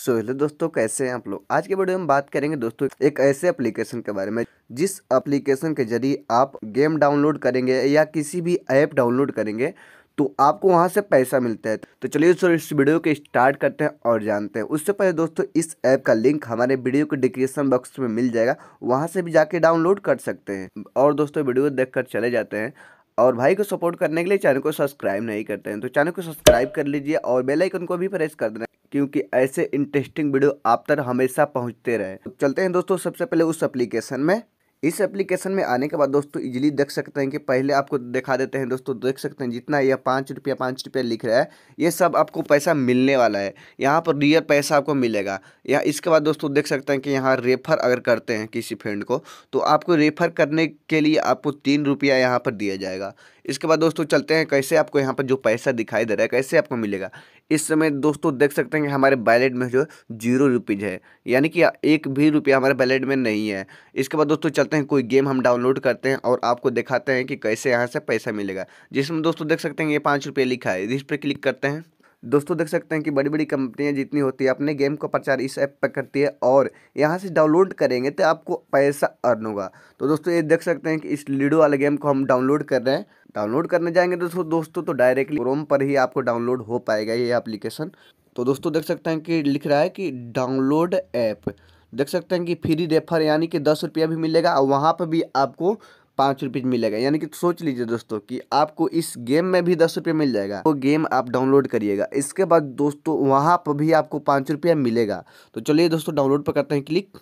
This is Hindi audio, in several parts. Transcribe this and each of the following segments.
सो हेलो दोस्तों कैसे हैं आप लोग आज के वीडियो में बात करेंगे दोस्तों एक ऐसे एप्लीकेशन के बारे में जिस एप्लीकेशन के जरिए आप गेम डाउनलोड करेंगे या किसी भी ऐप डाउनलोड करेंगे तो आपको वहाँ से पैसा मिलता है तो चलिए सर इस वीडियो के स्टार्ट करते हैं और जानते हैं उससे पहले दोस्तों इस ऐप का लिंक हमारे वीडियो के डिस्क्रिप्शन बॉक्स में मिल जाएगा वहाँ से भी जाके डाउनलोड कर सकते हैं और दोस्तों वीडियो देख चले जाते हैं और भाई को सपोर्ट करने के लिए चैनल को सब्सक्राइब नहीं करते हैं तो चैनल को सब्सक्राइब कर लीजिए और बेलाइकन को भी प्रेस कर देना क्योंकि ऐसे इंटरेस्टिंग वीडियो आप तक हमेशा पहुंचते रहे चलते हैं दोस्तों सबसे पहले उस एप्लीकेशन में इस एप्लीकेशन में आने के बाद दोस्तों इजीली देख सकते हैं कि पहले आपको दिखा देते हैं दोस्तों देख सकते हैं जितना यह पाँच रुपया पाँच रुपया लिख रहा है ये सब आपको पैसा मिलने वाला है यहाँ पर रियल पैसा आपको मिलेगा या इसके बाद दोस्तों देख सकते हैं कि यहाँ रेफर अगर करते हैं किसी फ्रेंड को तो आपको रेफर करने के लिए आपको तीन रुपया यहाँ पर दिया जाएगा इसके बाद दोस्तों चलते हैं कैसे आपको यहाँ पर जो पैसा दिखाई दे रहा है कैसे आपको मिलेगा इस समय दोस्तों देख सकते हैं कि हमारे बैलेट में जो जीरो रुपीज़ है यानी कि एक भी रुपया हमारे बैलेट में नहीं है इसके बाद दोस्तों करते हैं कोई गेम हम डाउनलोड करते हैं और आपको दिखाते हैं कि कैसे यहाँ से पैसा मिलेगा जिसमें दोस्तों देख सकते हैं ये पाँच रुपये लिखा है इस पर क्लिक करते हैं दोस्तों देख सकते हैं कि बड़ी बड़ी कंपनियां जितनी होती है अपने गेम को प्रचार इस ऐप पर करती है और यहां से डाउनलोड करेंगे तो आपको पैसा अर्न होगा तो दोस्तों ये देख सकते हैं कि इस लीडो वाले गेम को हम डाउनलोड कर रहे हैं डाउनलोड करने जाएंगे दोस्तों दोस्तों तो डायरेक्टली क्रोम पर ही आपको डाउनलोड हो पाएगा ये अप्लीकेशन तो दोस्तों देख सकते हैं कि लिख रहा है कि डाउनलोड ऐप देख सकते हैं कि फ्री रेफर यानी कि दस रुपया भी मिलेगा और वहाँ पर भी आपको पाँच रुपये मिलेगा यानी कि सोच लीजिए दोस्तों कि आपको इस गेम में भी दस रुपये मिल जाएगा वो तो गेम आप डाउनलोड करिएगा इसके बाद दोस्तों वहाँ पर भी आपको पाँच रुपया मिलेगा तो चलिए दोस्तों डाउनलोड पर करते हैं क्लिक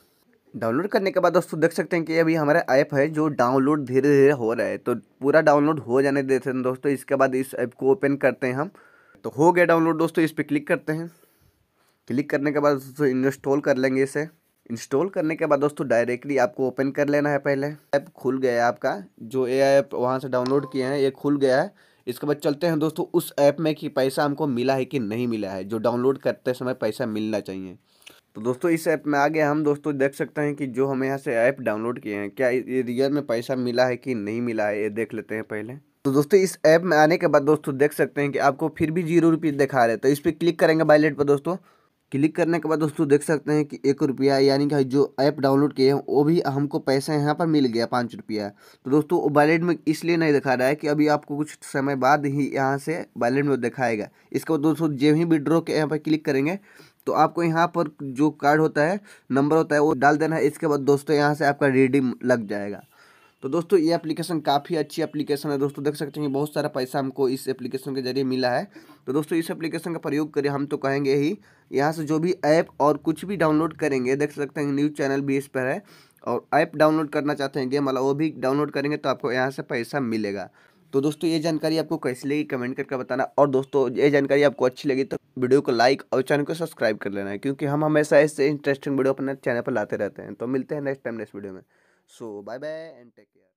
डाउनलोड करने के बाद दोस्तों देख सकते हैं कि अभी हमारा ऐप है जो डाउनलोड धीरे धीरे हो रहा है तो पूरा डाउनलोड हो जाने देते हैं दोस्तों इसके बाद इस ऐप को ओपन करते हैं हम तो हो गया डाउनलोड दोस्तों इस पर क्लिक करते हैं क्लिक करने के बाद दोस्तों इंस्टॉल कर लेंगे इसे इंस्टॉल करने के बाद दोस्तों डायरेक्टली आपको ओपन कर लेना है पहले ऐप खुल गया है आपका जो ए ऐप वहाँ से डाउनलोड किए हैं ये खुल गया है इसके बाद चलते हैं दोस्तों उस ऐप में कि पैसा हमको मिला है कि नहीं मिला है जो डाउनलोड करते समय पैसा मिलना चाहिए तो दोस्तों इस ऐप में आगे हम दोस्तों देख सकते हैं कि जो हम यहाँ से ऐप डाउनलोड किए हैं क्या ये रियल में पैसा मिला है कि नहीं मिला है ये देख लेते हैं पहले तो दोस्तों इस ऐप में आने के बाद दोस्तों देख सकते हैं कि आपको फिर भी जीरो रुपीज़ दिखा रहे तो इस पर क्लिक करेंगे बायलेट पर दोस्तों क्लिक करने के बाद दोस्तों देख सकते हैं कि एक रुपया यानी कि जो ऐप डाउनलोड किए हैं वो भी हमको पैसा यहाँ पर मिल गया पाँच रुपया तो दोस्तों वो वैलेट में इसलिए नहीं दिखा रहा है कि अभी आपको कुछ समय बाद ही यहाँ से वैलेट में दिखाएगा इसके बाद दोस्तों जब ही विड्रॉ के यहाँ पर क्लिक करेंगे तो आपको यहाँ पर जो कार्ड होता है नंबर होता है वो डाल देना है इसके बाद दोस्तों यहाँ से आपका रिडीम लग जाएगा तो दोस्तों ये एप्लीकेशन काफ़ी अच्छी एप्लीकेशन है दोस्तों देख सकते हैं बहुत सारा पैसा हमको इस एप्लीकेशन के जरिए मिला है तो दोस्तों इस एप्लीकेशन का प्रयोग करें हम तो कहेंगे ही यहाँ से जो भी ऐप और कुछ भी डाउनलोड करेंगे देख सकते हैं न्यूज़ चैनल भी इस पर है और ऐप डाउनलोड करना चाहते हैं गेम वाला वो भी डाउनलोड करेंगे तो आपको यहाँ से पैसा मिलेगा तो दोस्तों ये जानकारी आपको कैसी लगी कमेंट करके बताना और दोस्तों ये जानकारी आपको अच्छी लगी तो वीडियो को लाइक और चैनल को सब्सक्राइब कर लेना है क्योंकि हम हमेशा ऐसे इंटरेस्टिंग वीडियो अपने चैनल पर लाते रहते हैं तो मिलते हैं नेक्स्ट टाइम नेक्स्ट वीडियो में so bye bye and take care